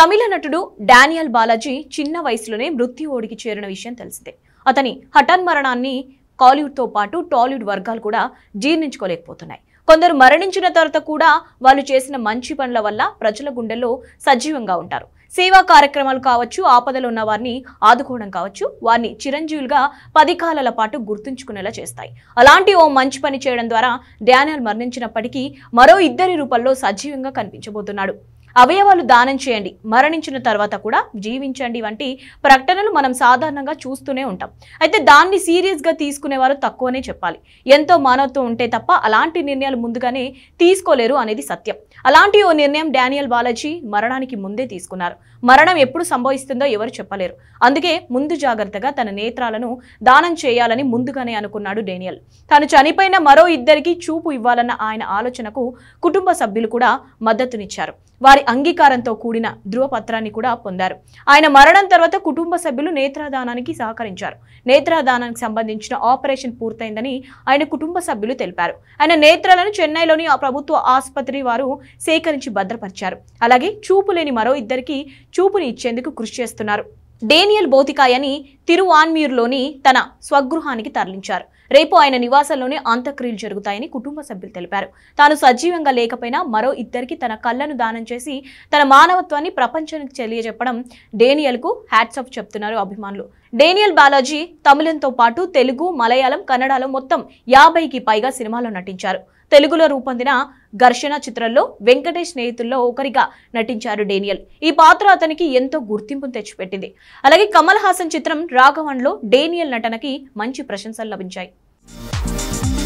తమిళ నటుడు డానియల్ బాలాజీ చిన్న వయసులోనే మృత్యు ఓడికి చేరిన విషయం తెలిసిందే అతని హఠాన్ మరణాన్ని కాలీవుడ్తో పాటు టాలీవుడ్ వర్గాలు కూడా జీర్ణించుకోలేకపోతున్నాయి కొందరు మరణించిన తర్వాత కూడా వాళ్ళు చేసిన మంచి పనుల వల్ల ప్రజల గుండెల్లో సజీవంగా ఉంటారు సేవా కార్యక్రమాలు కావచ్చు ఆపదలు ఉన్న వారిని ఆదుకోవడం కావచ్చు వారిని చిరంజీవులుగా పది కాలాల పాటు గుర్తుంచుకునేలా చేస్తాయి అలాంటి ఓ మంచి పని చేయడం ద్వారా డానియల్ మరణించినప్పటికీ మరో ఇద్దరి రూపంలో సజీవంగా కనిపించబోతున్నాడు అవయవాలు దానం చేయండి మరణించిన తర్వాత కూడా జీవించండి వంటి ప్రకటనలు మనం సాధారణంగా చూస్తూనే ఉంటాం అయితే దాన్ని సీరియస్గా తీసుకునే వారు తక్కువనే చెప్పాలి ఎంతో మానవత్వం ఉంటే తప్ప అలాంటి నిర్ణయాలు ముందుగానే తీసుకోలేరు అనేది సత్యం అలాంటి ఓ నిర్ణయం డానియల్ బాలాజీ మరణానికి ముందే తీసుకున్నారు మరణం ఎప్పుడు సంభవిస్తుందో ఎవరు చెప్పలేరు అందుకే ముందు జాగ్రత్తగా తన నేత్రాలను దానం చేయాలని ముందుగానే అనుకున్నాడు డేనియల్ తను చనిపోయిన మరో ఇద్దరికి చూపు ఇవ్వాలన్న ఆయన ఆలోచనకు కుటుంబ సభ్యులు కూడా మద్దతునిచ్చారు వారి అంగీకారంతో కూడిన ధృవపత్రాన్ని కూడా పొందారు ఆయన మరణం తర్వాత కుటుంబ సభ్యులు నేత్రదానానికి సహకరించారు నేత్రదానానికి సంబంధించిన ఆపరేషన్ పూర్తయిందని ఆయన కుటుంబ సభ్యులు తెలిపారు ఆయన నేత్రాలను చెన్నైలోని ఆ ప్రభుత్వ ఆసుపత్రి వారు సేకరించి భద్రపరిచారు అలాగే చూపు లేని మరో ఇద్దరికి చూపుని ఇచ్చేందుకు కృషి చేస్తున్నారు డేనియల్ బోతికాయని తిరువాన్మీర్లోని తన స్వగృహానికి తరలించారు రేపు ఆయన నివాసంలోనే అంత్యక్రియలు జరుగుతాయని కుటుంబ సభ్యులు తెలిపారు తాను సజీవంగా లేకపోయినా మరో ఇద్దరికి తన కళ్లను దానం చేసి తన మానవత్వాన్ని ప్రపంచానికి తెలియజెప్పడం డేనియల్ హ్యాట్స్ హ్యాట్సప్ చెప్తున్నారు అభిమానులు డేనియల్ బాలాజీ తమిళంతో పాటు తెలుగు మలయాళం కన్నడలో మొత్తం యాభైకి పైగా సినిమాల్లో నటించారు తెలుగులో రూపొందిన ఘర్షణ చిత్రంలో వెంకటేష్ స్నేహితుల్లో ఒకరిగా నటించారు డేనియల్ ఈ పాత్ర అతనికి ఎంతో గుర్తింపును తెచ్చిపెట్టింది అలాగే కమల్ హాసన్ చిత్రం రాఘవన్లో డేనియల్ నటనకి మంచి ప్రశంసలు లభించాయి Bye.